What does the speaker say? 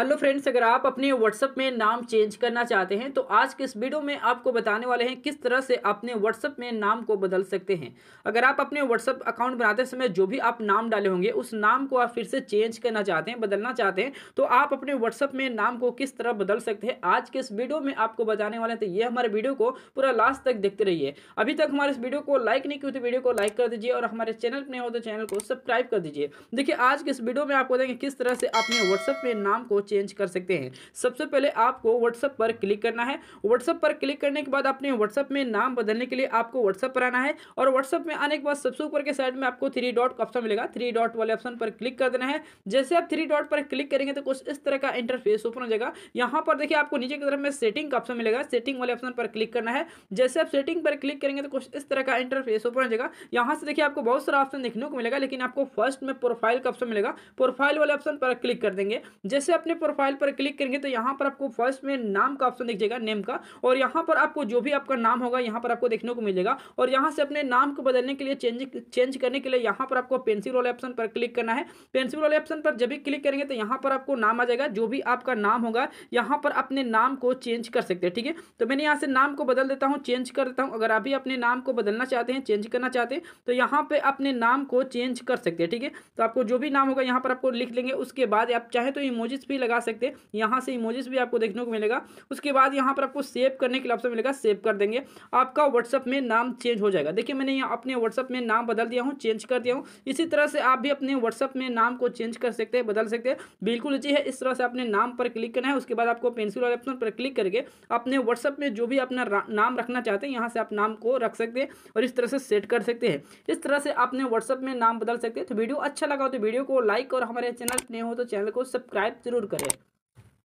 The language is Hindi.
हेलो फ्रेंड्स अगर आप अपने व्हाट्सअप में नाम चेंज करना चाहते हैं तो आज के इस वीडियो में आपको बताने वाले हैं किस तरह से अपने व्हाट्सअप में नाम को बदल सकते हैं अगर आप अपने व्हाट्सअप अकाउंट बनाते समय जो भी आप नाम डाले होंगे उस नाम को आप फिर से चेंज करना चाहते हैं बदलना चाहते हैं तो आप अपने व्हाट्सअप में नाम को किस तरह बदल सकते हैं आज के इस वीडियो में आपको बताने वाले हैं तो ये हमारे वीडियो को पूरा लास्ट तक देखते रहिए अभी तक हमारे इस वीडियो को लाइक नहीं की तो वीडियो को लाइक कर दीजिए और हमारे चैनल पर नहीं हो तो चैनल को सब्सक्राइब कर दीजिए देखिए आज के इस वीडियो में आपको देखेंगे किस तरह से अपने व्हाट्सअप में नाम को चेंज कर सकते हैं सबसे पहले आपको व्हाट्सएप पर क्लिक करना है व्हाट्सएप पर क्लिक करने के बाद अपने व्हाट्सएप में नाम बदलने के लिए आपको व्हाट्सएप पर आना है और व्हाट्सएप में आने के बाद सबसे ऊपर के साइड में आपको थ्री डॉट का ऑप्शन मिलेगा थ्री डॉट वाले ऑप्शन पर क्लिक कर देना है जैसे आप थ्री डॉट पर क्लिक करेंगे तो कुछ इस तरह का इंटरफेस ओपन हो जाएगा यहाँ पर देखिए आपको नीचे की तरफ में सेटिंग का ऑप्शन मिलेगा सेटिंग वाले ऑप्शन पर क्लिक करना है जैसे आप सेटिंग पर क्लिक करेंगे तो कुछ इस तरह का इंटरफेस ओपन हो जाएगा यहाँ से देखिए आपको बहुत सारा ऑप्शन देखने को मिलेगा लेकिन आपको फर्स्ट में प्रोफाइल का ऑप्शन मिलेगा प्रोफाइल वाले ऑप्शन पर क्लिक कर देंगे जैसे अपने प्रोफाइल पर क्लिक करेंगे तो यहाँ पर आपको फर्स्ट में नाम का ऑप्शन दिख जाएगा नेम का और यहाँ पर आपको जो भी आपका नाम होगा यहाँ पर आपको देखने को मिलेगा और यहाँ से अपने नाम को बदलने के लिए चेंज चेंज करने के लिए यहाँ पर आपको पेंसिल वाले ऑप्शन पर क्लिक करना है पेंसिल वाले ऑप्शन पर जब भी क्लिक करेंगे तो यहाँ पर आपको नाम आ जाएगा जो भी आपका नाम होगा यहाँ पर अपने नाम को चेंज कर सकते हैं ठीक है तो मैंने यहाँ से नाम को बदल देता हूँ चेंज कर देता हूँ अगर आप भी अपने नाम को बदलना चाहते हैं चेंज करना चाहते हैं तो यहाँ पर अपने नाम को चेंज कर सकते हैं ठीक है तो आपको जो भी नाम होगा यहाँ पर आपको लिख लेंगे उसके बाद आप चाहे तो इमोजिस भी भी लगा सकते हैं यहाँ से इमोजेस भी आपको देखने को मिलेगा उसके बाद यहाँ पर आपको सेव करने के लिए ऑप्शन मिलेगा सेव कर देंगे आपका व्हाट्सअप में नाम चेंज हो जाएगा देखिए मैंने यहाँ अपने व्हाट्सअप में नाम बदल दिया हूँ चेंज कर दिया हूँ इसी तरह से आप भी अपने व्हाट्सअप में नाम को चेंज कर सकते हैं बदल सकते हैं बिल्कुल अच्छी है इस तरह से अपने नाम पर क्लिक करना है उसके बाद आपको पेंसिल वाले ऑप्शन पर क्लिक करके अपने व्हाट्सअप में जो भी अपना नाम रखना चाहते हैं यहाँ से आप नाम को रख सकते हैं और इस तरह से सेट कर सकते हैं इस तरह से अपने व्हाट्सअप में नाम बदल सकते हैं तो वीडियो अच्छा लगा हो तो वीडियो को लाइक और हमारे चैनल नहीं हो तो चैनल को सब्सक्राइब जरूर करें